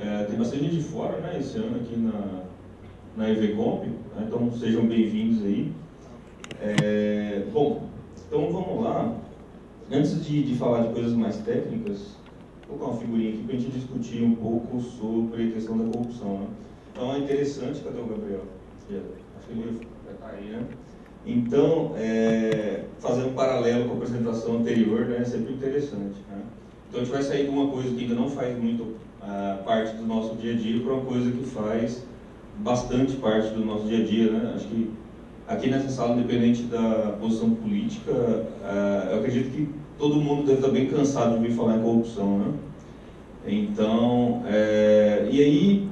É, tem bastante gente de fora, né, esse ano aqui na, na EVComp, né, então sejam bem-vindos aí. É, bom, então vamos lá. Antes de, de falar de coisas mais técnicas, vou colocar uma figurinha aqui para a gente discutir um pouco sobre a questão da corrupção. Né? Então é interessante, cadê o Gabriel? Acho que ele vai estar tá aí, né? Então, é, fazendo um paralelo com a apresentação anterior, né, é sempre interessante. Né? Então a gente vai sair de uma coisa que ainda não faz muito uh, parte do nosso dia a dia para uma coisa que faz bastante parte do nosso dia a dia, né? Acho que aqui nessa sala, independente da posição política, uh, eu acredito que todo mundo deve estar tá bem cansado de ouvir falar em corrupção, né? Então, é, e aí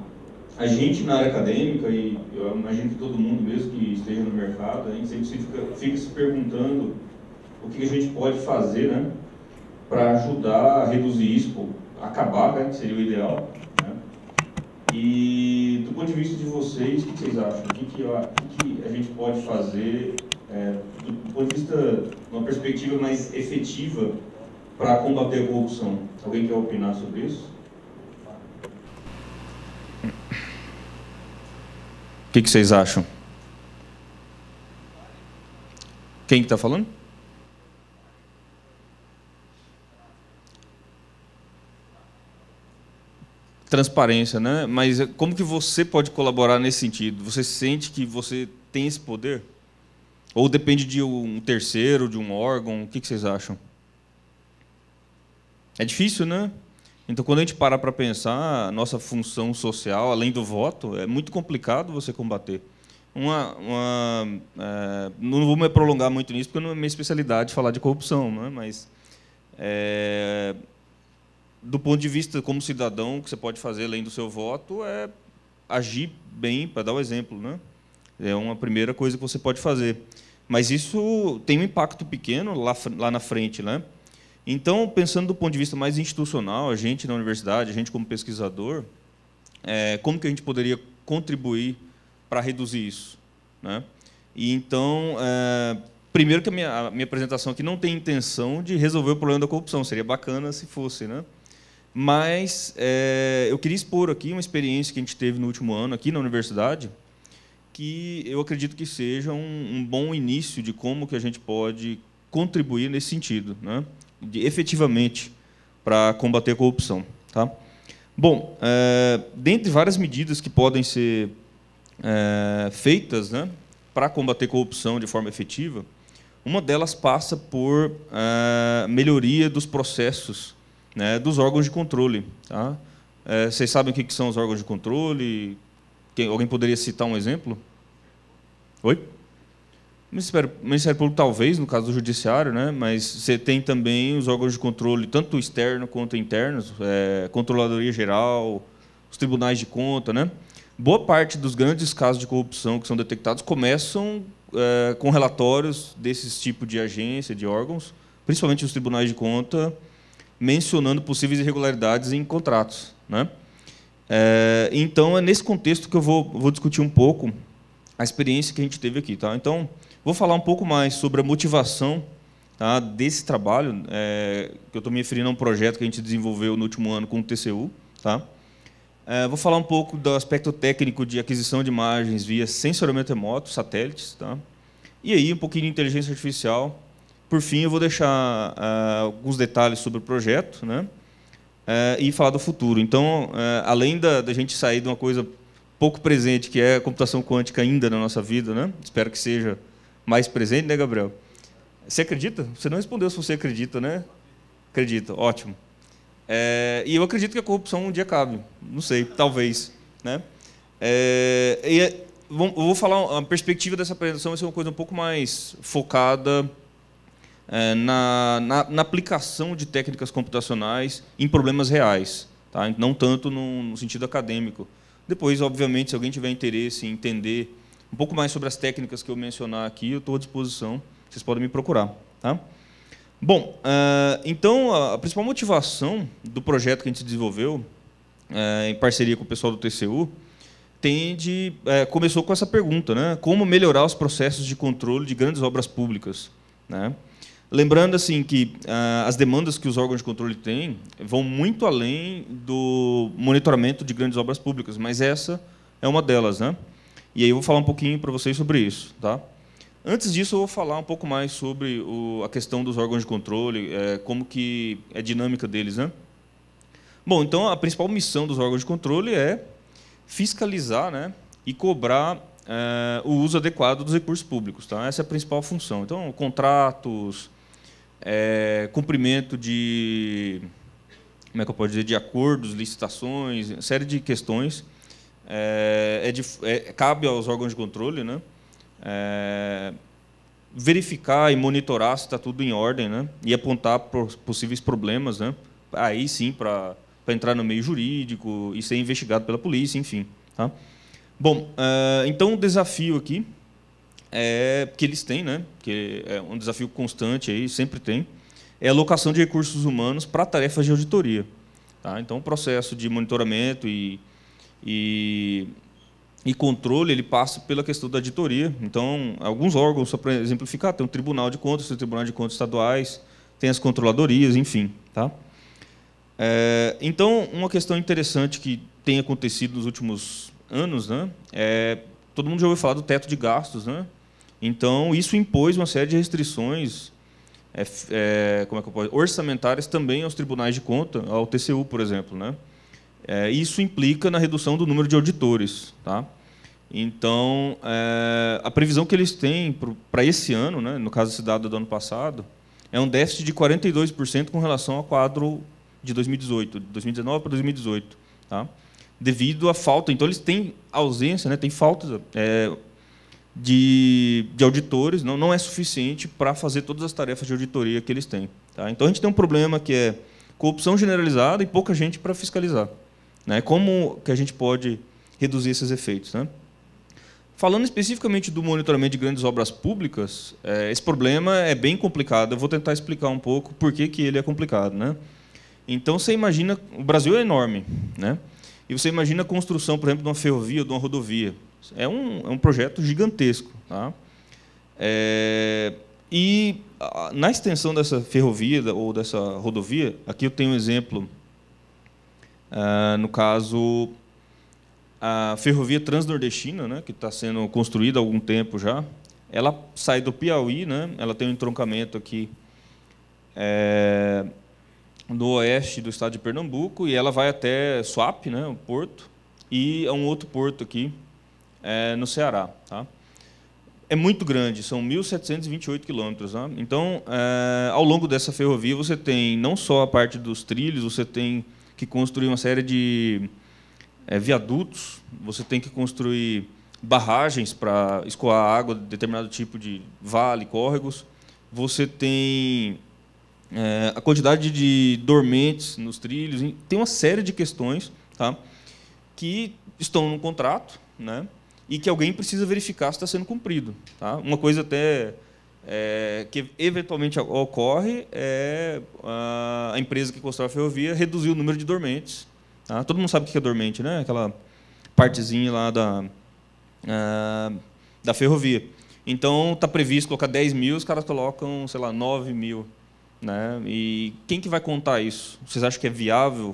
a gente na área acadêmica, e eu imagino que todo mundo mesmo que esteja no mercado, a gente sempre fica, fica se perguntando o que a gente pode fazer, né? para ajudar a reduzir isso, acabar, né, que seria o ideal. Né? E do ponto de vista de vocês, o que vocês acham? O que, que, a, que a gente pode fazer é, do, ponto de vista, uma perspectiva mais efetiva para combater a corrupção? Alguém quer opinar sobre isso? O que, que vocês acham? Quem está falando? transparência, né? Mas eh, como que você pode colaborar nesse sentido? Você sente que você tem esse poder? Ou depende de um terceiro, de um órgão? O que vocês acham? É difícil, né? Então, quando a gente parar para pensar, a nossa função social, além do voto, é muito complicado você combater. Uma, uma é, não vou me prolongar muito nisso, porque não é minha especialidade falar de corrupção, né? mas é, do ponto de vista como cidadão, o que você pode fazer além do seu voto é agir bem, para dar o um exemplo, né? É uma primeira coisa que você pode fazer. Mas isso tem um impacto pequeno lá, lá na frente, né? Então, pensando do ponto de vista mais institucional, a gente na universidade, a gente como pesquisador, é, como que a gente poderia contribuir para reduzir isso, né? E então, é, primeiro que a minha, a minha apresentação aqui não tem intenção de resolver o problema da corrupção, seria bacana se fosse, né? Mas é, eu queria expor aqui uma experiência que a gente teve no último ano aqui na universidade, que eu acredito que seja um, um bom início de como que a gente pode contribuir nesse sentido, né? de, efetivamente, para combater a corrupção. Tá? Bom, é, dentre várias medidas que podem ser é, feitas né, para combater a corrupção de forma efetiva, uma delas passa por é, melhoria dos processos né, dos órgãos de controle. Tá? É, vocês sabem o que são os órgãos de controle? Quem, alguém poderia citar um exemplo? Oi? Ministério, Ministério Público, talvez, no caso do Judiciário, né? mas você tem também os órgãos de controle, tanto externo quanto internos, é, Controladoria Geral, os tribunais de conta. Né? Boa parte dos grandes casos de corrupção que são detectados começam é, com relatórios desses tipos de agência, de órgãos, principalmente os tribunais de conta, mencionando possíveis irregularidades em contratos. Né? É, então, é nesse contexto que eu vou, vou discutir um pouco a experiência que a gente teve aqui. Tá? Então, vou falar um pouco mais sobre a motivação tá, desse trabalho, é, que eu estou me referindo a um projeto que a gente desenvolveu no último ano com o TCU. Tá? É, vou falar um pouco do aspecto técnico de aquisição de imagens via sensoramento remoto, satélites. Tá? E aí, um pouquinho de inteligência artificial por fim, eu vou deixar uh, alguns detalhes sobre o projeto né? Uh, e falar do futuro. Então, uh, além da, da, gente sair de uma coisa pouco presente, que é a computação quântica ainda na nossa vida, né? espero que seja mais presente, né, Gabriel? Você acredita? Você não respondeu se você acredita, né? Acredita, ótimo. É, e eu acredito que a corrupção um dia acabe. Não sei, talvez. Né? É, e, eu vou falar, a perspectiva dessa apresentação vai ser uma coisa um pouco mais focada é, na, na, na, aplicação de técnicas computacionais em problemas reais, tá? não tanto no, no sentido acadêmico. Depois, obviamente, se alguém tiver interesse em entender um pouco mais sobre as técnicas que eu mencionar aqui, eu estou à disposição, vocês podem me procurar. Tá? Bom, é, então a principal motivação do projeto que a gente desenvolveu, é, em parceria com o pessoal do TCU, tende, começou com essa pergunta, né? Como melhorar os processos de controle de grandes obras públicas, né? Lembrando assim que ah, as demandas que os órgãos de controle têm vão muito além do monitoramento de grandes obras públicas, mas essa é uma delas, né? E aí eu vou falar um pouquinho para vocês sobre isso, tá? Antes disso, eu vou falar um pouco mais sobre o, a questão dos órgãos de controle, é, como que é a dinâmica deles, né? Bom, então a principal missão dos órgãos de controle é fiscalizar, né, e cobrar é, o uso adequado dos recursos públicos, tá? Essa é a principal função. Então, contratos, é, cumprimento de como é que eu posso dizer de acordos, licitações, série de questões é, é de, é, cabe aos órgãos de controle, né? É, verificar e monitorar se está tudo em ordem, né? E apontar possíveis problemas, né? Aí sim para para entrar no meio jurídico e ser investigado pela polícia, enfim, tá? Bom, é, então o desafio aqui é, que eles têm, né? que é um desafio constante, aí, sempre tem, é a alocação de recursos humanos para tarefas de auditoria. Tá? Então, o processo de monitoramento e, e, e, controle ele passa pela questão da auditoria. Então, alguns órgãos, só para exemplificar, tem o Tribunal de Contas, tem o Tribunal de Contas Estaduais, tem as controladorias, enfim. Tá? É, então, uma questão interessante que tem acontecido nos últimos anos né, é todo mundo já ouviu falar do teto de gastos, né? Então, isso impôs uma série de restrições é, é, como é que eu posso, orçamentárias também aos tribunais de conta, ao TCU, por exemplo. Né? É, isso implica na redução do número de auditores. Tá? Então, é, a previsão que eles têm para esse ano, né, no caso desse dado do ano passado, é um déficit de 42% com relação ao quadro de 2018, de 2019 para 2018. Tá? Devido à falta. Então, eles têm ausência, né, têm falta é, de, de auditores, não, não é suficiente para fazer todas as tarefas de auditoria que eles têm. Tá? Então a gente tem um problema que é corrupção generalizada e pouca gente para fiscalizar. Né? Como que a gente pode reduzir esses efeitos? Né? Falando especificamente do monitoramento de grandes obras públicas, é, esse problema é bem complicado. Eu vou tentar explicar um pouco por que, que ele é complicado. Né? Então, você imagina... O Brasil é enorme. Né? E você imagina a construção, por exemplo, de uma ferrovia, ou de uma rodovia. É um, é um projeto gigantesco. Tá? É, e na extensão dessa ferrovia ou dessa rodovia, aqui eu tenho um exemplo, é, no caso, a ferrovia transnordestina, né, que está sendo construída há algum tempo já, ela sai do Piauí, né, ela tem um entroncamento aqui é, no oeste do estado de Pernambuco e ela vai até Suape, né, o porto, e a é um outro porto aqui, é, no Ceará. Tá? É muito grande, são 1.728 quilômetros. Né? Então, é, ao longo dessa ferrovia, você tem não só a parte dos trilhos, você tem que construir uma série de é, viadutos, você tem que construir barragens para escoar água de determinado tipo de vale, córregos. Você tem é, a quantidade de dormentes nos trilhos, tem uma série de questões tá? que estão no contrato, né? e que alguém precisa verificar se está sendo cumprido. Tá? Uma coisa até é, que eventualmente ocorre é a empresa que constrói a ferrovia reduzir o número de dormentes. Tá? Todo mundo sabe o que é dormente, né? aquela partezinha lá da, a, da ferrovia. Então, está previsto colocar 10 mil, os caras colocam, sei lá, 9 mil. Né? E quem que vai contar isso? Vocês acham que é viável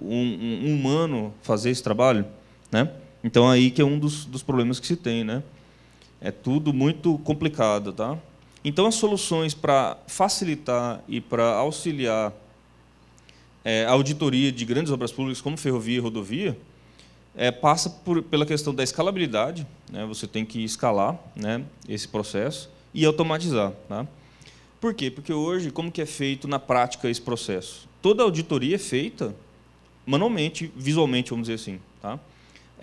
um, um humano fazer esse trabalho? Né? Então, é aí que é um dos, dos problemas que se tem. Né? É tudo muito complicado. Tá? Então, as soluções para facilitar e para auxiliar é, a auditoria de grandes obras públicas, como ferrovia e rodovia, é, passa por, pela questão da escalabilidade. Né? Você tem que escalar né, esse processo e automatizar. Tá? Por quê? Porque hoje, como que é feito na prática esse processo? Toda auditoria é feita manualmente, visualmente, vamos dizer assim. Tá?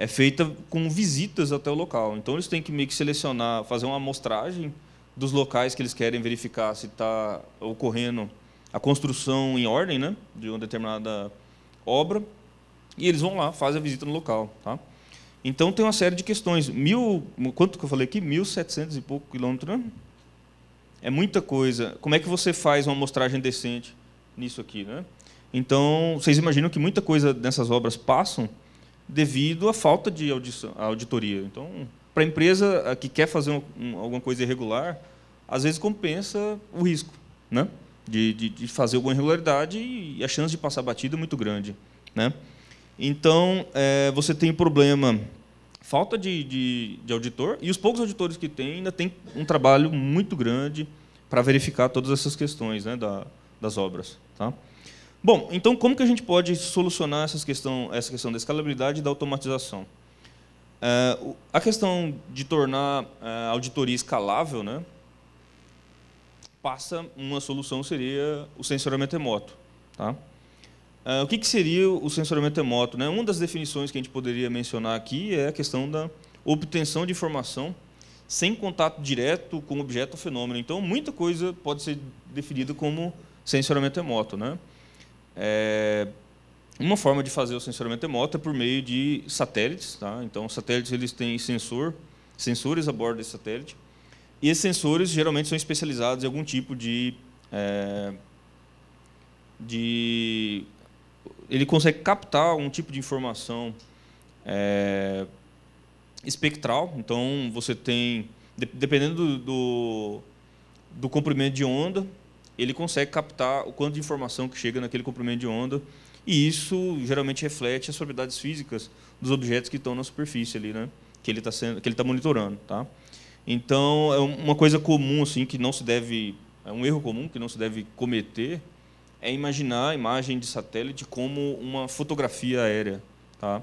é feita com visitas até o local. Então eles têm que meio que selecionar, fazer uma amostragem dos locais que eles querem verificar se está ocorrendo a construção em ordem, né, de uma determinada obra, e eles vão lá, fazem a visita no local, tá? Então tem uma série de questões. Mil, quanto que eu falei aqui? 1.700 e pouco quilômetros, né? É muita coisa. Como é que você faz uma amostragem decente nisso aqui, né? Então, vocês imaginam que muita coisa dessas obras passam devido à falta de audição, auditoria. Então, para a empresa eh, que quer fazer um, um, alguma coisa irregular, às vezes compensa o risco né? de, de, de fazer alguma irregularidade e a chance de passar batida é muito grande. Né? Então, é, você tem o problema falta de, de, de, auditor, e os poucos auditores que tem ainda tem um trabalho muito grande para verificar todas essas questões né, da, das obras. Tá? Bom, então como que a gente pode solucionar essas questão, essa questão da escalabilidade e da automatização? Uh, a questão de tornar é, a auditoria escalável, né, passa uma solução seria o sensoramento remoto. Tá? Uh, o que, que, seria o sensoramento remoto? Né? Uma das definições que a gente poderia mencionar aqui é a questão da obtenção de informação sem contato direto com o objeto ou fenômeno. Então, muita coisa pode ser definida como sensoramento remoto. Né? É, uma forma de fazer o sensoramento remoto é, é por meio de satélites. Tá? Então, os satélites eles têm sensor, sensores a bordo desse satélite. E esses sensores geralmente são especializados em algum tipo de... É, de ele consegue captar um tipo de informação é, espectral. Então, você tem, dependendo do, do, do comprimento de onda, ele consegue captar o quanto de informação que chega naquele comprimento de onda, e isso geralmente reflete as propriedades físicas dos objetos que estão na superfície ali, né? que ele está sendo, que ele tá monitorando, tá? Então é uma coisa comum assim que não se deve, é um erro comum que não se deve cometer é imaginar a imagem de satélite como uma fotografia aérea, tá?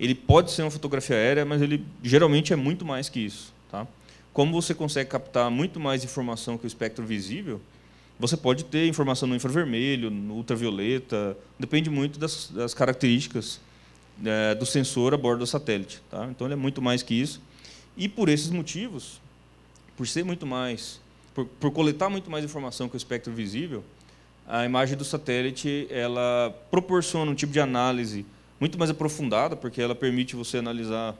Ele pode ser uma fotografia aérea, mas ele geralmente é muito mais que isso, tá? Como você consegue captar muito mais informação que o espectro visível, você pode ter informação no infravermelho, no ultravioleta, depende muito das, das características é, do sensor a bordo do satélite. Tá? Então, ele é muito mais que isso. E por esses motivos, por ser muito mais, por, por coletar muito mais informação que o espectro visível, a imagem do satélite ela proporciona um tipo de análise muito mais aprofundada, porque ela permite você analisar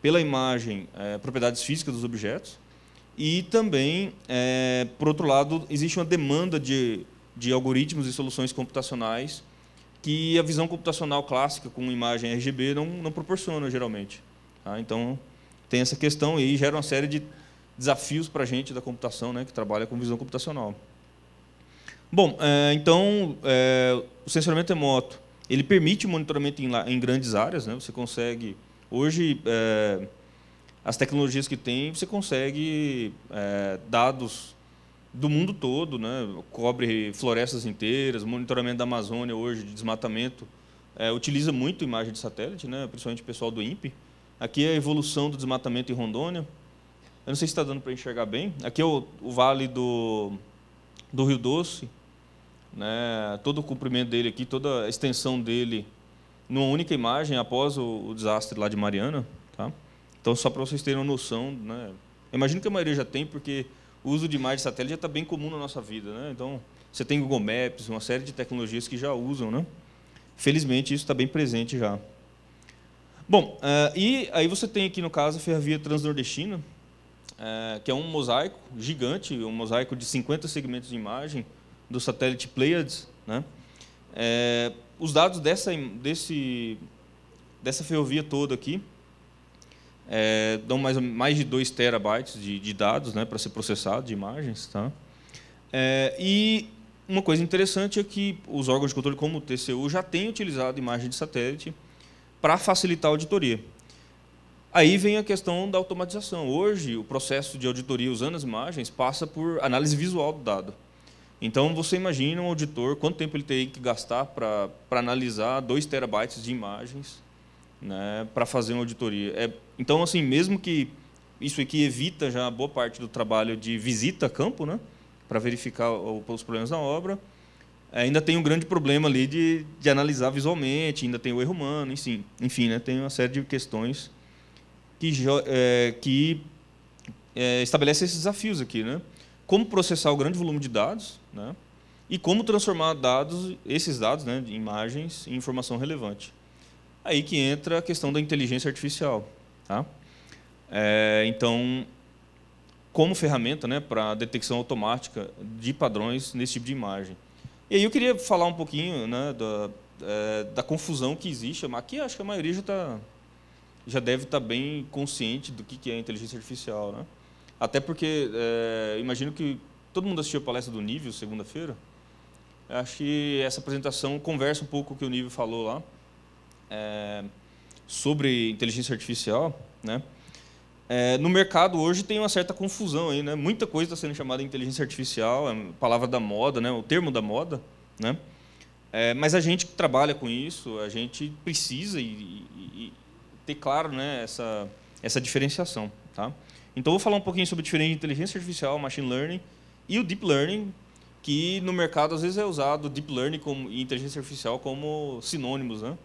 pela imagem é, propriedades físicas dos objetos, e também, é, por outro lado, existe uma demanda de, de algoritmos e soluções computacionais que a visão computacional clássica com imagem RGB não, não proporciona, geralmente. Tá? Então, tem essa questão e gera uma série de desafios para a gente da computação, né, que trabalha com visão computacional. Bom, é, então, é, o sensoramento remoto, é ele permite monitoramento em, em grandes áreas. Né? Você consegue... Hoje... É, as tecnologias que tem, você consegue é, dados do mundo todo, né? cobre florestas inteiras, monitoramento da Amazônia hoje, de desmatamento, é, utiliza muito imagem de satélite, né? principalmente o pessoal do INPE. Aqui é a evolução do desmatamento em Rondônia. Eu não sei se está dando para enxergar bem. Aqui é o, o vale do, do Rio Doce, né? todo o comprimento dele aqui, toda a extensão dele, numa única imagem após o, o desastre lá de Mariana, então, só para vocês terem uma noção, né? imagino que a maioria já tem, porque o uso de imagem de satélite já está bem comum na nossa vida. Né? Então, você tem Google Maps, uma série de tecnologias que já usam. Né? Felizmente, isso está bem presente já. Bom, uh, e aí você tem aqui, no caso, a Ferrovia Transnordestina, uh, que é um mosaico gigante, um mosaico de 50 segmentos de imagem do satélite Pleiades. Né? Uh, os dados dessa, desse, dessa ferrovia toda aqui é, dão mais, mais de 2 terabytes de, de dados né, para ser processado, de imagens. Tá? É, e uma coisa interessante é que os órgãos de controle, como o TCU, já têm utilizado imagem de satélite para facilitar a auditoria. Aí vem a questão da automatização. Hoje, o processo de auditoria usando as imagens passa por análise visual do dado. Então, você imagina um auditor, quanto tempo ele tem que gastar para analisar 2 terabytes de imagens né, para fazer uma auditoria. É, então, assim, mesmo que isso aqui evita já boa parte do trabalho de visita a campo, né, para verificar os problemas na obra, ainda tem um grande problema ali de, de analisar visualmente, ainda tem o erro humano, enfim, enfim né, tem uma série de questões que, é, que é, estabelece esses desafios aqui. Né? Como processar o grande volume de dados, né? e como transformar dados, esses dados, né, de imagens, em informação relevante. Aí que entra a questão da inteligência artificial. Tá? É, então, como ferramenta né, para detecção automática de padrões nesse tipo de imagem. E aí eu queria falar um pouquinho né, da, é, da confusão que existe. Aqui acho que a maioria já, tá, já deve estar tá bem consciente do que, que é inteligência artificial. Né? Até porque é, imagino que todo mundo assistiu a palestra do Nível segunda-feira. Acho que essa apresentação conversa um pouco com o que o Nível falou lá é, sobre inteligência artificial, né? É, no mercado hoje tem uma certa confusão aí, né? Muita coisa está sendo chamada de inteligência artificial, é palavra da moda, né? O termo da moda, né? É, mas a gente que trabalha com isso, a gente precisa e, e, e ter claro, né? Essa essa diferenciação, tá? Então vou falar um pouquinho sobre diferente inteligência artificial, machine learning e o deep learning, que no mercado às vezes é usado deep learning como, e inteligência artificial como sinônimos, né?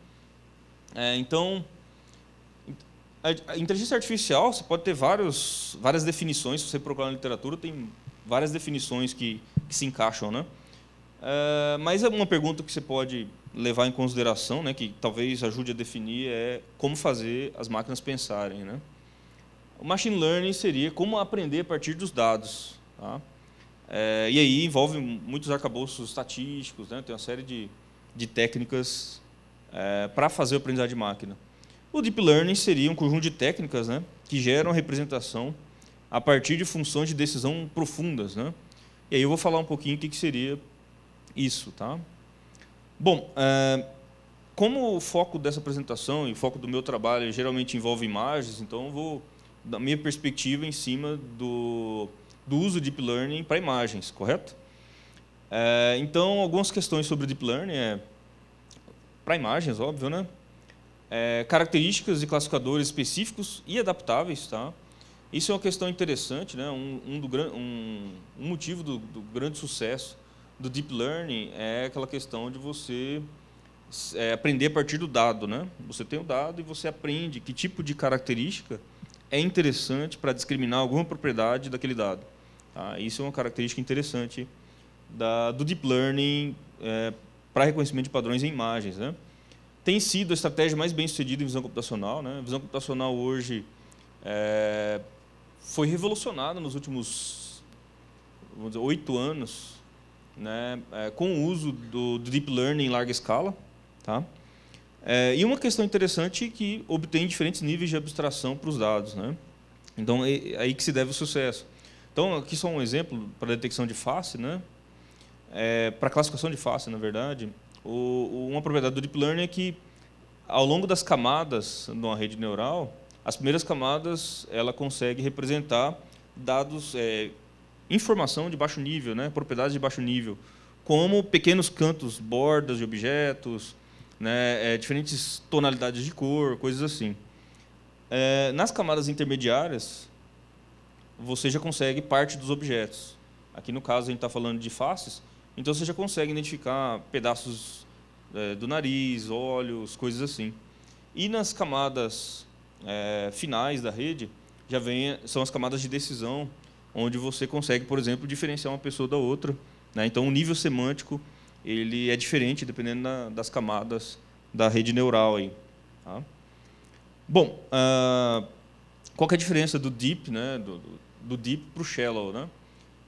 É, então, a inteligência artificial, você pode ter vários, várias definições, se você procurar na literatura, tem várias definições que, que se encaixam. Né? É, mas é uma pergunta que você pode levar em consideração, né, que talvez ajude a definir, é como fazer as máquinas pensarem. Né? O machine learning seria como aprender a partir dos dados. Tá? É, e aí envolve muitos arcabouços estatísticos, né? tem uma série de, de técnicas é, para fazer o aprendizado de máquina. O Deep Learning seria um conjunto de técnicas né, que geram representação a partir de funções de decisão profundas. Né? E aí eu vou falar um pouquinho o que, seria isso. Tá? Bom, é, como o foco dessa apresentação e o foco do meu trabalho geralmente envolve imagens, então eu vou da minha perspectiva em cima do, do uso de Deep Learning para imagens, correto? É, então, algumas questões sobre Deep Learning é para imagens, óbvio, né? É, características e classificadores específicos e adaptáveis, tá? Isso é uma questão interessante, né? Um, um, do, um, um motivo do, do, grande sucesso do deep learning é aquela questão de você é, aprender a partir do dado, né? Você tem o dado e você aprende que tipo de característica é interessante para discriminar alguma propriedade daquele dado. Tá? Isso é uma característica interessante da, do deep learning é, para reconhecimento de padrões em imagens. Né? Tem sido a estratégia mais bem sucedida em visão computacional. Né? A visão computacional hoje é, foi revolucionada nos últimos oito anos né? É, com o uso do, deep learning em larga escala. Tá? É, e uma questão interessante que obtém diferentes níveis de abstração para os dados. Né? Então, é, é aí que se deve o sucesso. Então, aqui só um exemplo para detecção de face. Né? é, para classificação de face, na verdade, o, uma propriedade do deep learning é que, ao longo das camadas de uma rede neural, as primeiras camadas ela consegue representar dados, é, informação de baixo nível, né, propriedades de baixo nível, como pequenos cantos, bordas de objetos, né, é, diferentes tonalidades de cor, coisas assim. É, nas camadas intermediárias, você já consegue parte dos objetos. Aqui no caso a gente está falando de faces, então você já consegue identificar pedaços é, do nariz, olhos, coisas assim. E nas camadas é, finais da rede, já vem, são as camadas de decisão, onde você consegue, por exemplo, diferenciar uma pessoa da outra. Né? Então o nível semântico ele é diferente dependendo da, das camadas da rede neural. Aí, tá? Bom, uh, qual é a diferença do deep, né, do, do deep para o shallow? Né?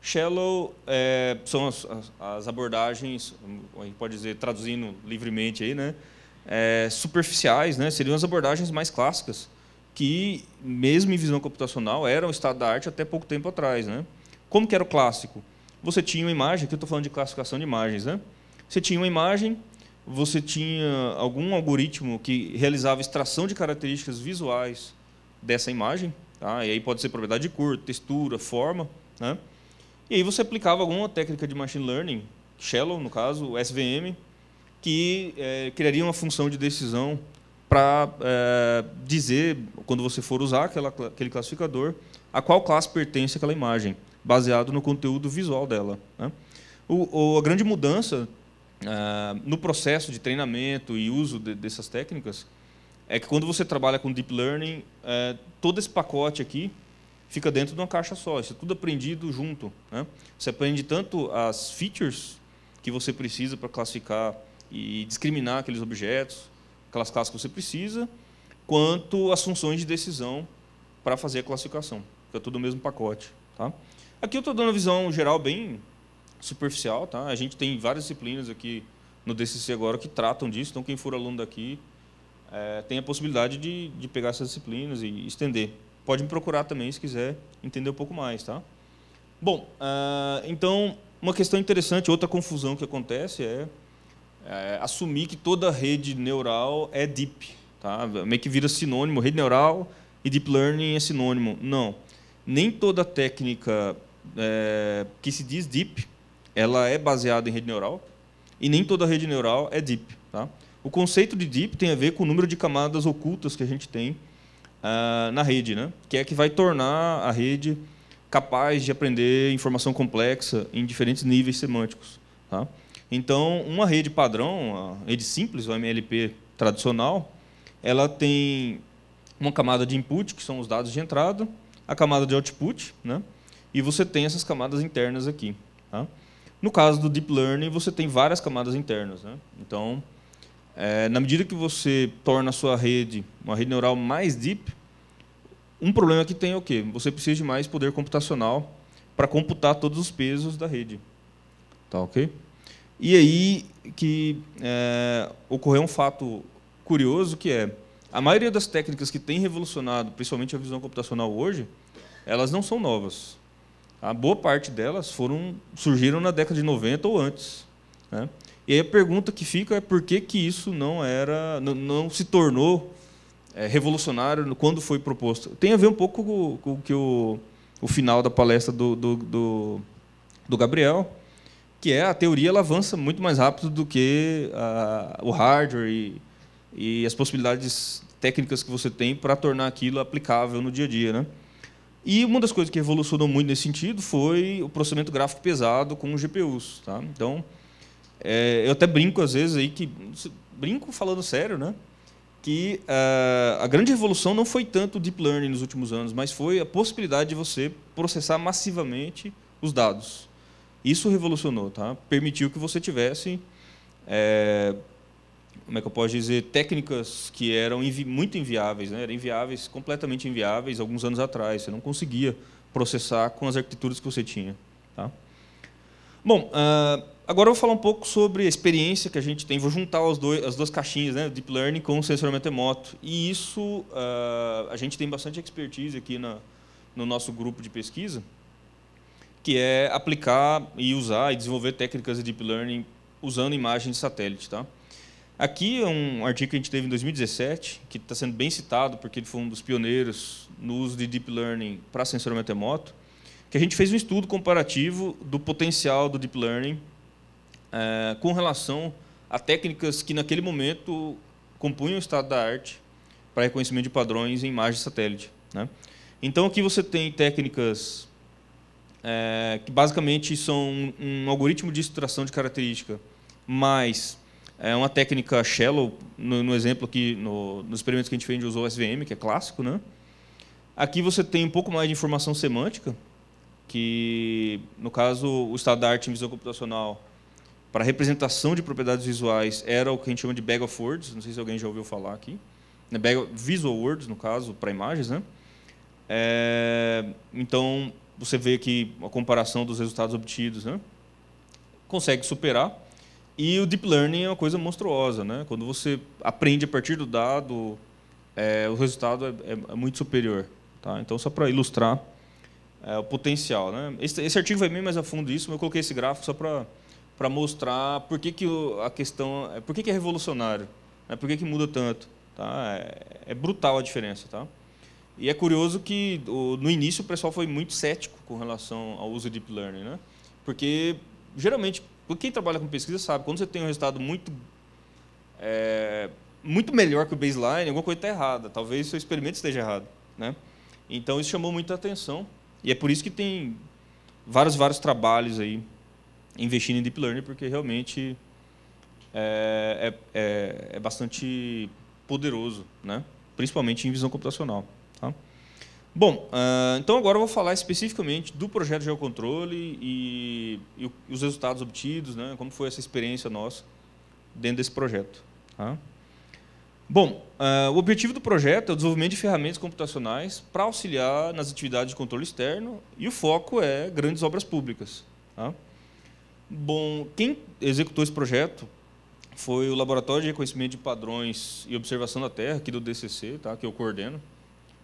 Shallow é, são as, as, abordagens, a gente pode dizer, traduzindo livremente aí, né? É, superficiais, né? Seriam as abordagens mais clássicas, que, mesmo em visão computacional, eram o estado da arte até pouco tempo atrás, né? Como que era o clássico? Você tinha uma imagem, aqui eu estou falando de classificação de imagens, né? Você tinha uma imagem, você tinha algum algoritmo que realizava extração de características visuais dessa imagem, tá? e aí pode ser propriedade de cor, textura, forma, né? E aí você aplicava alguma técnica de machine learning, shallow no caso, SVM, que é, criaria uma função de decisão para é, eh, dizer, quando você for usar aquela, aquele classificador, a qual classe pertence aquela imagem, baseado no conteúdo visual dela. Né? O, o, a grande mudança é, no processo de treinamento e uso de, dessas técnicas é que quando você trabalha com deep learning, eh, todo esse pacote aqui fica dentro de uma caixa só. Isso é tudo aprendido junto. Né? Você aprende tanto as features que você precisa para classificar e discriminar aqueles objetos, aquelas classes que você precisa, quanto as funções de decisão para fazer a classificação. Fica tudo no mesmo pacote. Tá? Aqui eu estou dando uma visão geral bem superficial. Tá? A gente tem várias disciplinas aqui no DCC agora que tratam disso, então quem for aluno daqui é, tem a possibilidade de, de pegar essas disciplinas e estender. Pode me procurar também se quiser entender um pouco mais, tá? Bom, ah, então uma questão interessante, outra confusão que acontece é, é assumir que toda rede neural é deep, tá? Meio que vira sinônimo, rede neural e deep learning é sinônimo. Não, nem toda técnica é, que se diz deep, ela é baseada em rede neural e nem toda rede neural é deep, tá? O conceito de deep tem a ver com o número de camadas ocultas que a gente tem ah, na rede, né? que é que vai tornar a rede capaz de aprender informação complexa em diferentes níveis semânticos. Tá? Então, uma rede padrão, a rede simples, o MLP tradicional, ela tem uma camada de input, que são os dados de entrada, a camada de output, né? e você tem essas camadas internas aqui. Tá? No caso do Deep Learning, você tem várias camadas internas. Né? Então, é, na medida que você torna a sua rede uma rede neural mais deep, um problema que tem é o quê? Você precisa de mais poder computacional para computar todos os pesos da rede. Tá ok? E aí que é, ocorreu um fato curioso que é a maioria das técnicas que tem revolucionado, principalmente a visão computacional hoje, elas não são novas. A boa parte delas foram surgiram na década de 90 ou antes. Né? E aí a pergunta que fica é por que, que isso não era, não, não se tornou é, revolucionário quando foi proposto. Tem a ver um pouco com, com que o, o final da palestra do, do, do, do, Gabriel, que é a teoria ela avança muito mais rápido do que a, o hardware e, e as possibilidades técnicas que você tem para tornar aquilo aplicável no dia a dia. Né? E uma das coisas que revolucionou muito nesse sentido foi o processamento gráfico pesado com GPUs. Tá? Então, é, eu até brinco às vezes aí que. Brinco falando sério, né? que uh, a grande revolução não foi tanto o deep learning nos últimos anos, mas foi a possibilidade de você processar massivamente os dados. Isso revolucionou, tá? Permitiu que você tivesse, é, como é que eu posso dizer, técnicas que eram invi muito inviáveis, né? Eram inviáveis, completamente inviáveis, alguns anos atrás. Você não conseguia processar com as arquiteturas que você tinha, tá? Bom, uh, Agora eu vou falar um pouco sobre a experiência que a gente tem. Vou juntar dois, as duas caixinhas, né? Deep Learning com sensoramento remoto. E isso, uh, a gente tem bastante expertise aqui na, no nosso grupo de pesquisa, que é aplicar e usar e desenvolver técnicas de Deep Learning usando imagens de satélite. Tá? Aqui é um artigo que a gente teve em 2017, que está sendo bem citado, porque ele foi um dos pioneiros no uso de Deep Learning para sensoramento remoto, que a gente fez um estudo comparativo do potencial do Deep Learning é, com relação a técnicas que, naquele momento, compunham o estado da arte para reconhecimento de padrões em imagem satélite. Né? Então, aqui você tem técnicas é, que, basicamente, são um algoritmo de extração de característica, mais é uma técnica shallow, no, no exemplo aqui, no, no experimento que a gente fez, a gente usou SVM, que é clássico. Né? Aqui você tem um pouco mais de informação semântica, que, no caso, o estado da arte em visão computacional para representação de propriedades visuais era o que a gente chama de Bag of Words, não sei se alguém já ouviu falar aqui. Né, Bag Visual Words, no caso, para imagens. Né? É, então, você vê aqui a comparação dos resultados obtidos. Né? Consegue superar. E o Deep Learning é uma coisa monstruosa. Né? Quando você aprende a partir do dado, é, o resultado é, é, é muito superior. Tá? Então, só para ilustrar é, o potencial. Né? Esse, esse artigo vai bem mais a fundo isso, mas eu coloquei esse gráfico só para para mostrar por que, que a questão, por que, que é revolucionário, né? por que, que muda tanto. Tá? É, é, brutal a diferença. Tá? E é curioso que o, no início o pessoal foi muito cético com relação ao uso de deep learning, né? porque geralmente quem trabalha com pesquisa sabe quando você tem um resultado muito é, muito melhor que o baseline, alguma coisa está errada. Talvez seu experimento esteja errado, né? Então isso chamou muita atenção e é por isso que tem vários vários trabalhos aí investindo em deep learning porque realmente é, é, é, é bastante poderoso, né? principalmente em visão computacional. Tá? Bom, uh, então agora eu vou falar especificamente do projeto de Geocontrole e, e, os resultados obtidos, né? como foi essa experiência nossa dentro desse projeto. Tá? Bom, uh, o objetivo do projeto é o desenvolvimento de ferramentas computacionais para auxiliar nas atividades de controle externo e o foco é grandes obras públicas. Tá? Bom, quem executou esse projeto foi o Laboratório de Reconhecimento de Padrões e Observação da Terra, aqui do DCC, tá? que eu coordeno.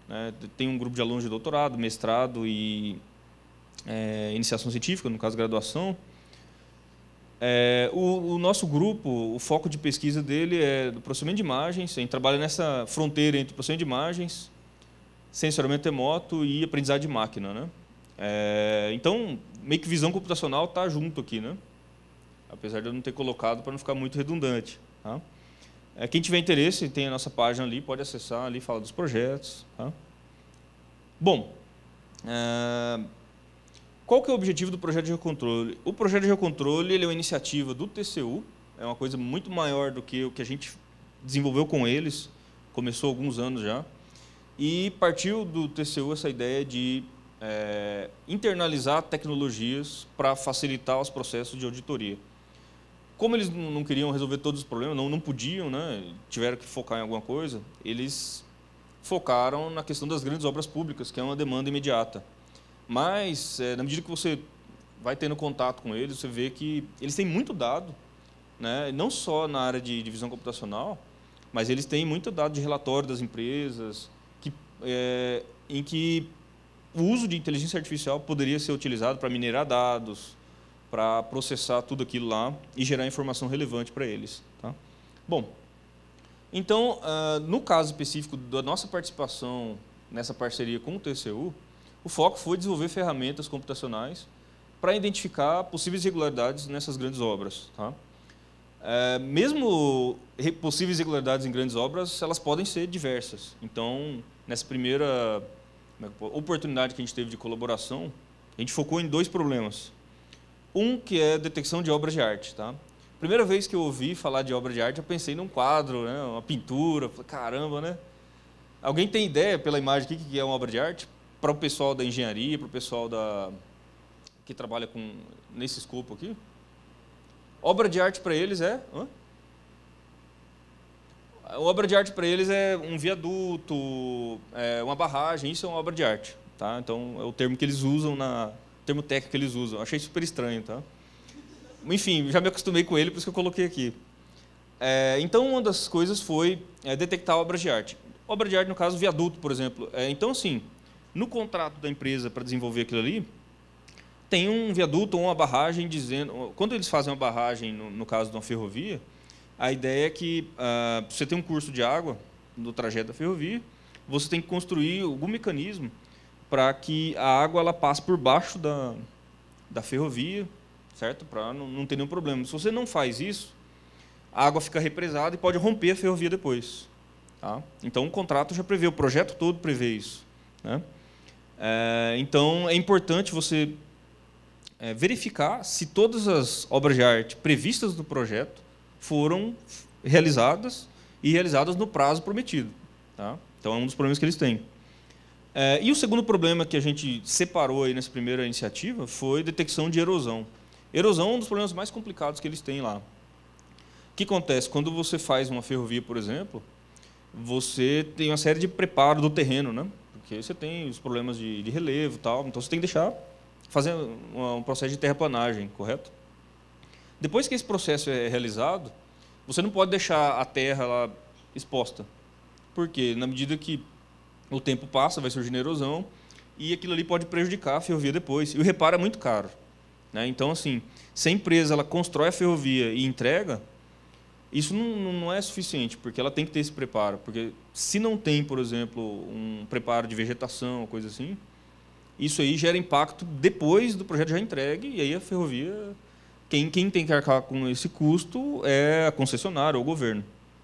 É, tem um grupo de alunos de doutorado, mestrado e é, iniciação científica, no caso, graduação. É, o, o, nosso grupo, o foco de pesquisa dele é do processamento de imagens, a gente trabalha nessa fronteira entre processamento de imagens, sensoriamento remoto e aprendizado de máquina. Né? É, então, meio que visão computacional está junto aqui, né? apesar de eu não ter colocado para não ficar muito redundante. Tá? É, quem tiver interesse, tem a nossa página ali, pode acessar ali, fala dos projetos. Tá? Bom, é, qual que é o objetivo do projeto de geocontrole? O projeto de geocontrole ele é uma iniciativa do TCU, é uma coisa muito maior do que o que a gente desenvolveu com eles, começou alguns anos já, e partiu do TCU essa ideia de é, internalizar tecnologias para facilitar os processos de auditoria. Como eles não queriam resolver todos os problemas, não, não podiam, né? tiveram que focar em alguma coisa, eles focaram na questão das grandes obras públicas, que é uma demanda imediata. Mas, é, na medida que você vai tendo contato com eles, você vê que eles têm muito dado, né? não só na área de, divisão visão computacional, mas eles têm muito dado de relatório das empresas, que, é, em que o uso de inteligência artificial poderia ser utilizado para minerar dados, para processar tudo aquilo lá e gerar informação relevante para eles. Tá? Bom, então, ah, no caso específico da nossa participação nessa parceria com o TCU, o foco foi desenvolver ferramentas computacionais para identificar possíveis irregularidades nessas grandes obras. Tá? É, mesmo possíveis irregularidades em grandes obras, elas podem ser diversas. Então, nessa primeira é oportunidade que a gente teve de colaboração, a gente focou em dois problemas. Um que é detecção de obras de arte, tá? Primeira vez que eu ouvi falar de obra de arte, eu pensei num quadro, né? uma pintura, falei, caramba, né? Alguém tem ideia pela imagem aqui que é uma obra de arte? Para o pessoal da engenharia, para o pessoal da que trabalha com nesse escopo aqui? Obra de arte para eles é? Hã? obra de arte para eles é um viaduto, é uma barragem, isso é uma obra de arte. Tá? Então, é o termo que eles usam, na, o termo técnico que eles usam. achei super estranho. Tá? Enfim, já me acostumei com ele, por isso que eu coloquei aqui. É, então, uma das coisas foi é, detectar obras de arte. Obra de arte, no caso, viaduto, por exemplo. É, então, assim, no contrato da empresa para desenvolver aquilo ali, tem um viaduto ou uma barragem dizendo. Quando eles fazem uma barragem, no, no caso de uma ferrovia, a ideia é que ah, você tem um curso de água no trajeto da ferrovia, você tem que construir algum mecanismo para que a água ela passe por baixo da, da ferrovia, certo? Para não, não ter nenhum problema. Se você não faz isso, a água fica represada e pode romper a ferrovia depois. Tá? Então, o contrato já prevê, o projeto todo prevê isso. Né? É, então, é importante você é, verificar se todas as obras de arte previstas no projeto foram realizadas e realizadas no prazo prometido. Tá? Então, é um dos problemas que eles têm. É, e o segundo problema que a gente separou aí nessa primeira iniciativa foi detecção de erosão. Erosão é um dos problemas mais complicados que eles têm lá. O que acontece? Quando você faz uma ferrovia, por exemplo, você tem uma série de preparo do terreno, né? Porque você tem os problemas de, de relevo e tal, então você tem que deixar fazer um processo de terraplanagem, correto? Depois que esse processo é realizado, você não pode deixar a terra lá exposta. Porque na medida que o tempo passa, vai surgindo erosão e aquilo ali pode prejudicar a ferrovia depois. E o reparo é muito caro. Né? Então, assim, se a empresa ela constrói a ferrovia e entrega, isso não, não é suficiente, porque ela tem que ter esse preparo. Porque se não tem, por exemplo, um preparo de vegetação, coisa assim, isso aí gera impacto depois do projeto já entregue e aí a ferrovia quem, quem tem que arcar com esse custo é a concessionária ou o governo.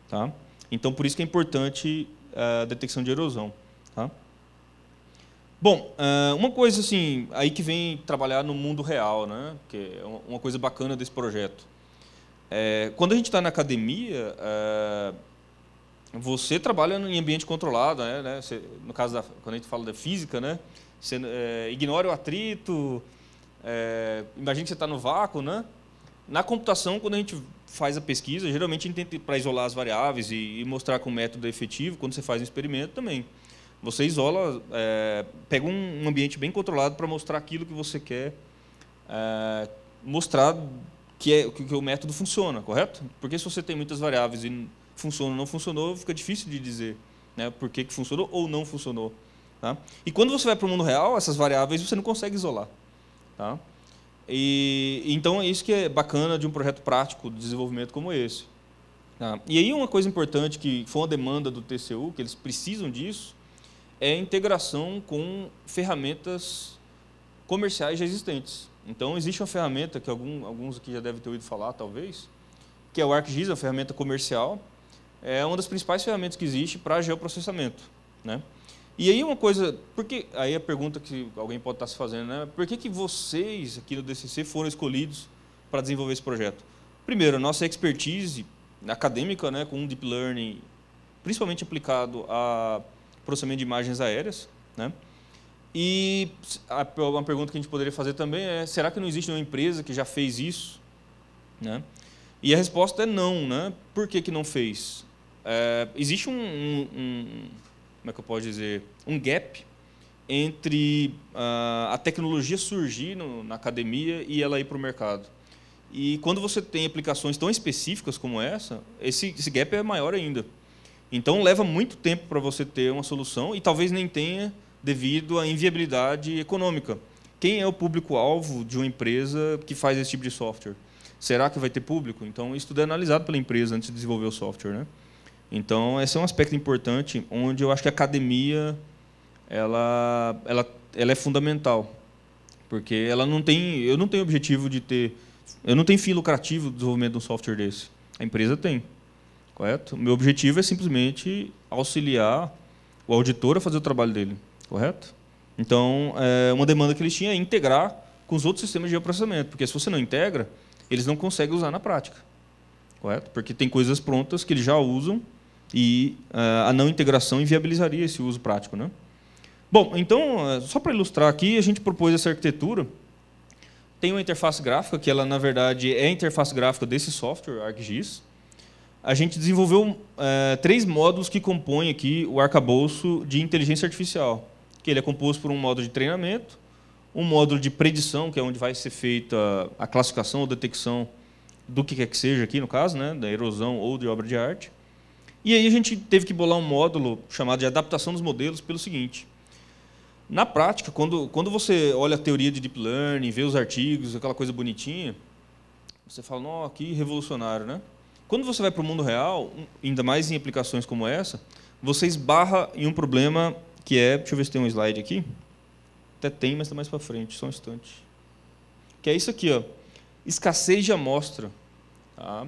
Tá? Então, por isso que é importante eh, a detecção de erosão. Tá? Bom, eh, uma coisa assim, aí que vem trabalhar no mundo real, né? que é uma coisa bacana desse projeto. É, quando a gente está na academia, é, você trabalha em ambiente controlado, né? Você, né? no caso da, quando a gente fala da física, né? Você é, ignora o atrito, imagina que você está no vácuo, né? Na computação, quando a gente faz a pesquisa, geralmente a gente tenta para isolar as variáveis e, e mostrar que o método é efetivo, quando você faz um experimento também. Você isola, é, pega um, um, ambiente bem controlado para mostrar aquilo que você quer é, mostrar que, é, que, que o método funciona, correto? Porque se você tem muitas variáveis e funciona ou não funcionou, fica difícil de dizer né, por que, que funcionou ou não funcionou. Tá? E quando você vai para o mundo real, essas variáveis você não consegue isolar. Tá? E então é isso que é bacana de um projeto prático de desenvolvimento como esse. Tá? e aí uma coisa importante que foi uma demanda do TCU, que eles precisam disso, é a integração com ferramentas comerciais já existentes. Então existe uma ferramenta que algum, alguns aqui já devem ter ouvido falar, talvez, que é o ArcGIS, a ferramenta comercial, é uma das principais ferramentas que existe para geoprocessamento, né? E aí uma coisa, porque aí a pergunta que alguém pode estar se fazendo, né? Por que, que vocês aqui no DCC foram escolhidos para desenvolver esse projeto? Primeiro, nossa expertise acadêmica, né, com deep learning, principalmente aplicado a processamento de imagens aéreas, né? E uma pergunta que a gente poderia fazer também é: será que não existe uma empresa que já fez isso, né? E a resposta é não, né? Por que, que não fez? É, existe um, um, um como é que eu posso dizer, um gap entre uh, a tecnologia surgir no, na academia e ela ir para o mercado. E quando você tem aplicações tão específicas como essa, esse, esse gap é maior ainda. Então leva muito tempo para você ter uma solução e talvez nem tenha devido à inviabilidade econômica. Quem é o público-alvo de uma empresa que faz esse tipo de software? Será que vai ter público? Então isso tudo é analisado pela empresa antes de desenvolver o software, né? Então, esse é um aspecto importante onde eu acho que a academia ela, ela, ela é fundamental. Porque ela não tem, eu não tenho objetivo de ter, eu não tenho fim lucrativo do desenvolvimento de um software desse. A empresa tem, correto? meu objetivo é simplesmente auxiliar o auditor a fazer o trabalho dele, correto? Então, é, uma demanda que eles tinham é integrar com os outros sistemas de processamento porque se você não integra, eles não conseguem usar na prática, correto? Porque tem coisas prontas que eles já usam e eh, a não integração inviabilizaria esse uso prático. Né? Bom, então, eh, só para ilustrar aqui, a gente propôs essa arquitetura. Tem uma interface gráfica, que ela, na verdade, é a interface gráfica desse software, ArcGIS. A gente desenvolveu eh, três módulos que compõem aqui o arcabouço de inteligência artificial, que ele é composto por um módulo de treinamento, um módulo de predição, que é onde vai ser feita a classificação ou detecção do que quer que seja aqui, no caso, né, da erosão ou de obra de arte, e aí a gente teve que bolar um módulo chamado de adaptação dos modelos pelo seguinte. Na prática, quando, quando você olha a teoria de deep learning, vê os artigos, aquela coisa bonitinha, você fala, nossa, que revolucionário, né? Quando você vai para o mundo real, ainda mais em aplicações como essa, você esbarra em um problema que é, deixa eu ver se tem um slide aqui. Até tem, mas está mais para frente, só um instante. Que é isso aqui, ó. escassez de amostra. Tá?